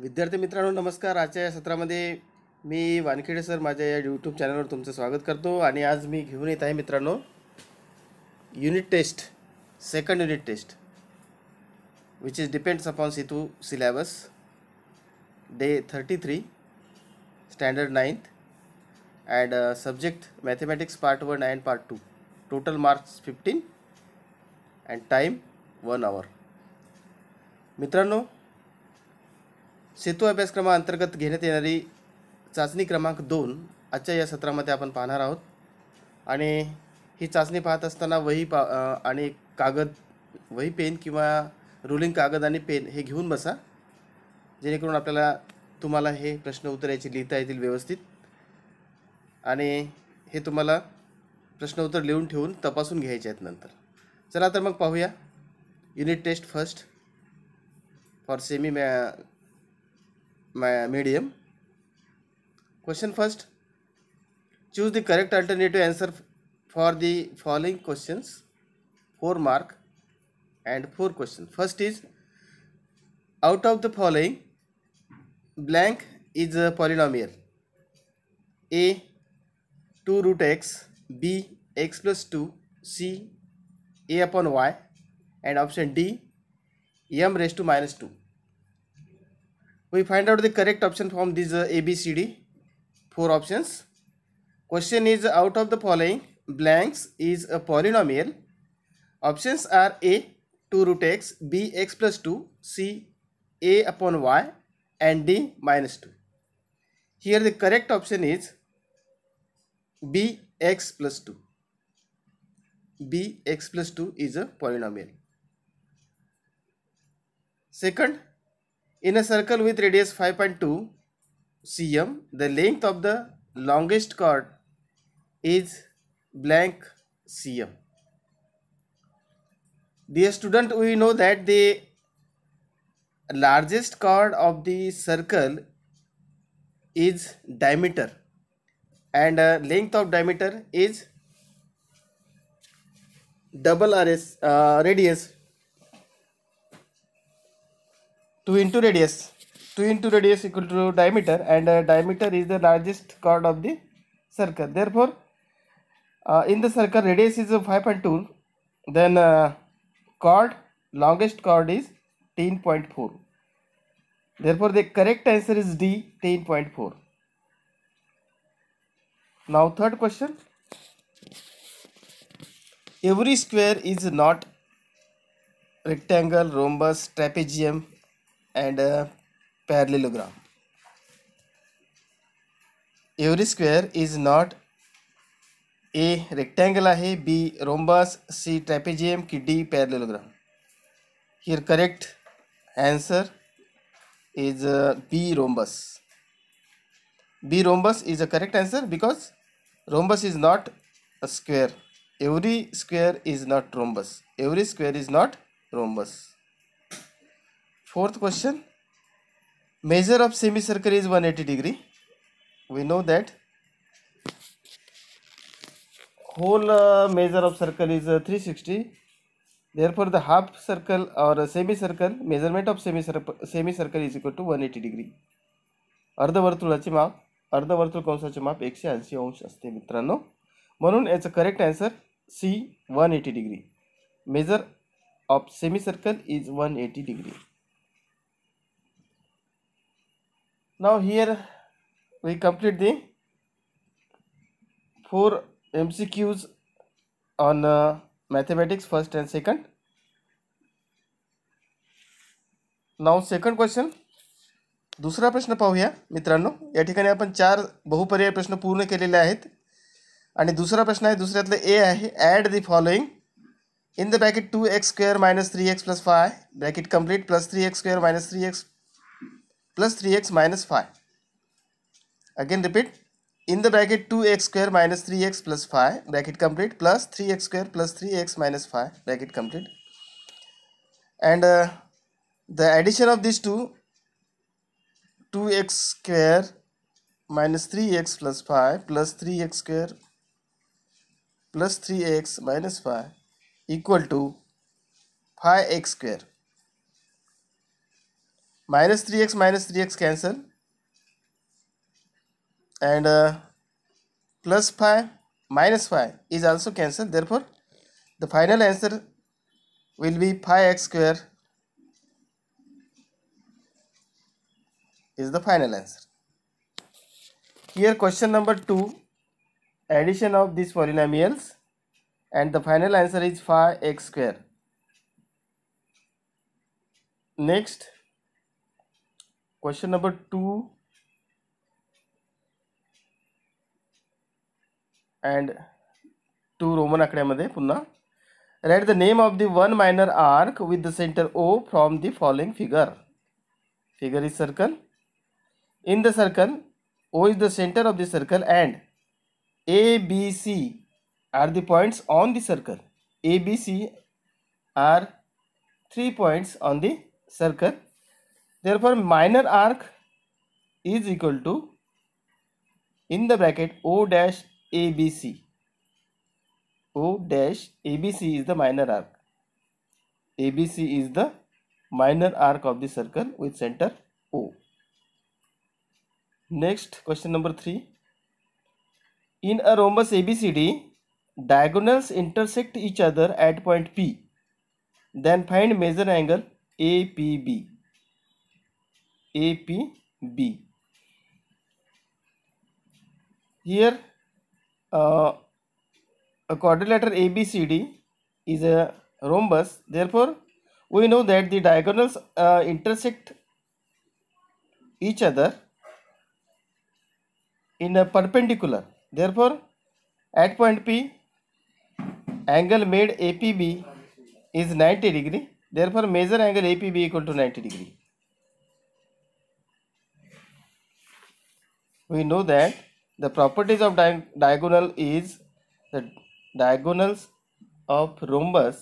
विद्यार्थी मित्रांनो नमस्कार आजच्या या सत्रामध्ये मी वानखेडे सर माझ्या या यूट्यूब चॅनलवर तुमचं स्वागत करतो आणि आज मी घेऊन येत आहे मित्रांनो unit test second unit test which is depends upon सितू syllabus day thirty three standard ninth and subject mathematics part one and part two total marks fifteen and time one hour मित्रांनो सेतू अभ्यासक्रमाअंतर्गत घेण्यात येणारी चाचणी क्रमांक दोन आजच्या या सत्रामध्ये आपण पाहणार आहोत आणि ही चाचणी पाहत असताना वही पा आणि कागद वही पेन किंवा रोलिंग कागद आणि पेन हे घेऊन बसा जेणेकरून आपल्याला तुम्हाला हे प्रश्न उत्तर याची लिहिता येतील व्यवस्थित आणि हे तुम्हाला प्रश्न उत्तर लिहून ठेवून तपासून घ्यायचे आहेत नंतर चला तर मग पाहूया unit test first for semi मॅ medium. Question first. Choose the correct alternative answer for the following questions. 4 mark and 4 question. First is out of the following blank is a polynomial. A 2 root x, B x plus 2, C a upon y and option D m raised to minus 2 we find out the correct option from this uh, ABCD four options question is out of the following blanks is a polynomial options are a 2 root x b x plus 2 c a upon y and d minus 2 here the correct option is b x plus 2 b x plus 2 is a polynomial second in a circle with radius 5.2 cm, the length of the longest chord is blank cm. Dear student, we know that the largest chord of the circle is diameter and uh, length of diameter is double uh, radius 2 into radius 2 into radius equal to diameter and uh, diameter is the largest chord of the circle therefore uh, in the circle radius is 5.2 then uh, chord longest chord is 10.4 therefore the correct answer is d 10.4 now third question every square is not rectangle rhombus trapezium and parallelogram every Every is not a rectangle है B rhombus C trapezium की D parallelogram here correct answer is B rhombus B rhombus is a correct answer because rhombus is not a square every square is not rhombus every square is not rhombus fourth question measure of semi circle is one eighty degree we know that whole measure of circle is three sixty there for the half circle और semi circle measurement of semi circle semi circle is equal to one 180 degree अर्धवर्तुलाची माप अर्धवर्तुळ कंसाचे माप एकशे ऐंशी अंश आते मित्रांनो म्हणून याचं correct answer C one eighty degree measure of semi circle is one eighty degree now here we complete the four mcqs on uh, mathematics first and second now second question दुसरा प्रश्न पाहूया मित्रांनो या ठिकाणी आपण चार बहुपर्याय प्रश्न पूर्ण केलेले आहेत आणि दुसरा प्रश्न आहे दुसऱ्यातलं ए आहे add the following in the bracket two x square minus three x plus five bracket complete plus three x square minus three x plus 3x minus 5. Again repeat, in the bracket 2x square minus 3x plus 5 bracket complete plus 3x square plus 3x minus 5 bracket complete. And uh, the addition of these two 2x square minus 3x plus 5 plus 3x square plus 3x minus 5 equal to 5x square minus 3x minus 3x cancel and uh, plus 5 minus 5 is also cancel therefore the final answer will be phi x square is the final answer here question number 2 addition of these polynomials and the final answer is 5x square next question number two and two Roman आकड़े पुनः write the name of the one minor arc with the centre O from the following figure figure is circle in the circle O is the centre of the circle and A B C are the points on the circle A B C are three points on the circle therefore minor arc is equal to in the bracket o dash abc o dash abc is the minor arc abc is the minor arc of the circle with center o next question number 3 in a rhombus abcd diagonals intersect each other at point p then find measure angle apb APB. Here uh, a quadrilateral ABCD is a rhombus therefore we know that the diagonals uh, intersect each other in a perpendicular therefore at point P angle made APB is 90 degree therefore measure angle APB equal to 90 degree we know that the properties of di diagonal is the diagonals of rhombus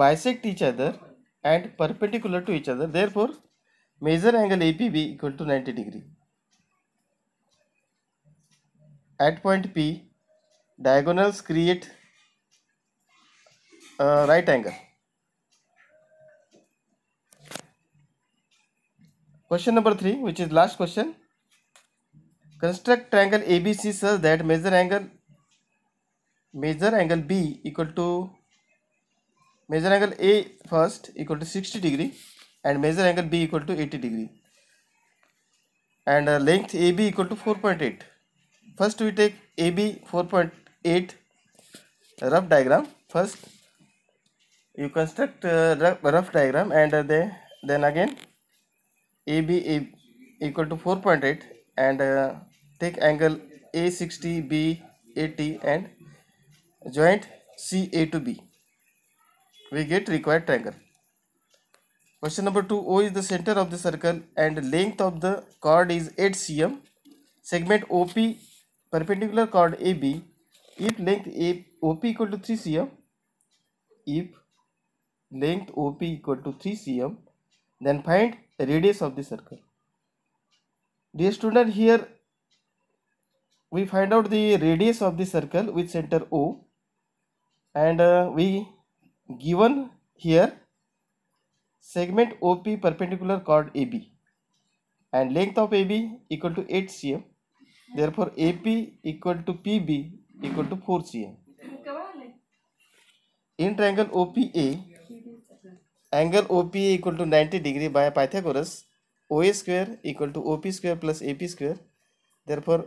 bisect each other and perpendicular to each other therefore measure angle APB equal to 90 degree at point P diagonals create a right angle Question number 3 which is last question. Construct triangle ABC such that major angle measure angle B equal to major angle A first equal to 60 degree and major angle B equal to 80 degree and uh, length AB equal to 4.8. First we take AB 4.8 rough diagram first you construct uh, rough, rough diagram and uh, they, then again AB equal to 4.8 and uh, take angle A60 B 80 and joint CA to B. We get required triangle. Question number 2 O is the center of the circle and length of the chord is 8 cm. Segment OP perpendicular chord AB if length A, OP equal to 3 cm if length OP equal to 3 cm then find radius of the circle dear student here we find out the radius of the circle with center O and uh, we given here segment OP perpendicular chord AB and length of AB equal to 8 cm therefore AP equal to PB equal to 4 cm in triangle OPA angle OPA equal to 90 degree by Pythagoras, OA square equal to OP square plus AP square. Therefore,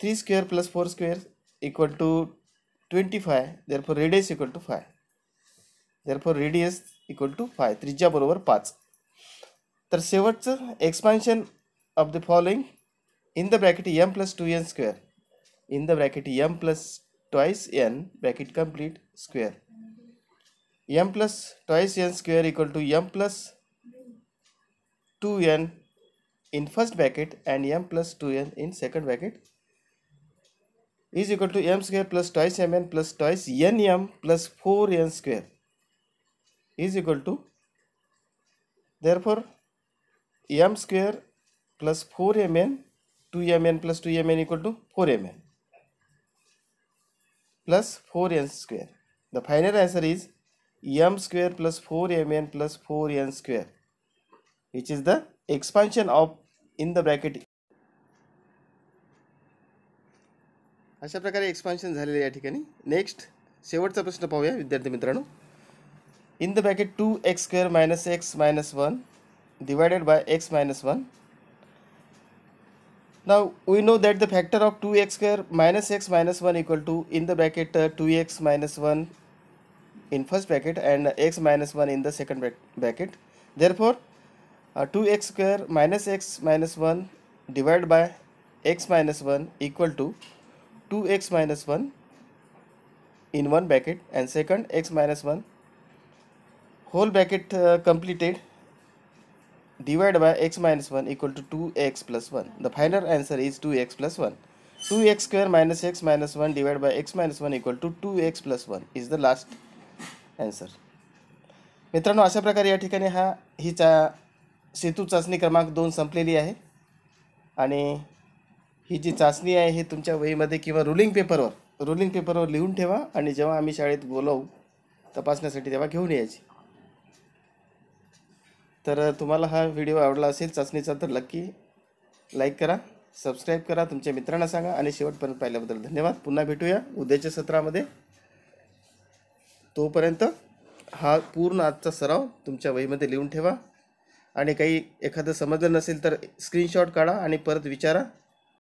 3 square plus 4 square equal to 25. Therefore, radius equal to 5. Therefore, radius equal to 5. त्रिज्या बरोबर पाच तर शेवटचं expansion of the following in the bracket m plus two n square in the bracket m plus twice n bracket complete square m plus twice n square equal to m plus 2n in first bracket and m plus 2n in second bracket is equal to m square plus twice mn plus twice nm plus 4n square is equal to therefore m square plus 4mn 2mn plus 2mn equal to 4mn plus 4n square the final answer is m square plus 4mn plus 4n square which is the expansion of in the bracket अशा प्रकारे expansion झालेले या ठिकाणी next शेवटचा प्रश्न पाहूया विद्यार्थी मित्रांनो in the bracket two x square minus x minus one divided by x minus one now we know that the factor of two x square minus x minus one equal to in the bracket two x minus one in first bracket and x minus 1 in the second bracket therefore uh, 2x square minus x minus 1 divided by x minus 1 equal to 2x minus 1 in one bracket and second x minus 1 whole bracket uh, completed divided by x minus 1 equal to 2x plus 1 the final answer is 2x plus 1 2x square minus x minus 1 divided by x minus 1 equal to 2x plus 1 is the last sir मित्रांनो अशा प्रकारे या ठिकाणी हा ही चा सेतू चाचणी क्रमांक दोन संपलेली आहे आणि ही जी चाचणी आहे हे तुमच्या वहीमध्ये किंवा रुलिंग पेपरवर रुलिंग पेपरवर लिहून ठेवा आणि जेव्हा आम्ही शाळेत बोलावू तपासण्यासाठी तेव्हा घेऊन यायची तर तुम्हाला हा व्हिडिओ आवडला असेल चाचणीचा तर नक्की लाईक करा सबस्क्राईब करा तुमच्या मित्रांना सांगा आणि शेवटपर्यंत पाहिल्याबद्दल धन्यवाद पुन्हा भेटूया उद्याच्या सत्रामध्ये तोपर्यंत हा पूर्ण आजचा सराव तुमच्या वहीमध्ये लिहून ठेवा आणि काही एखादं समजलं नसेल तर स्क्रीनशॉट काढा आणि परत विचारा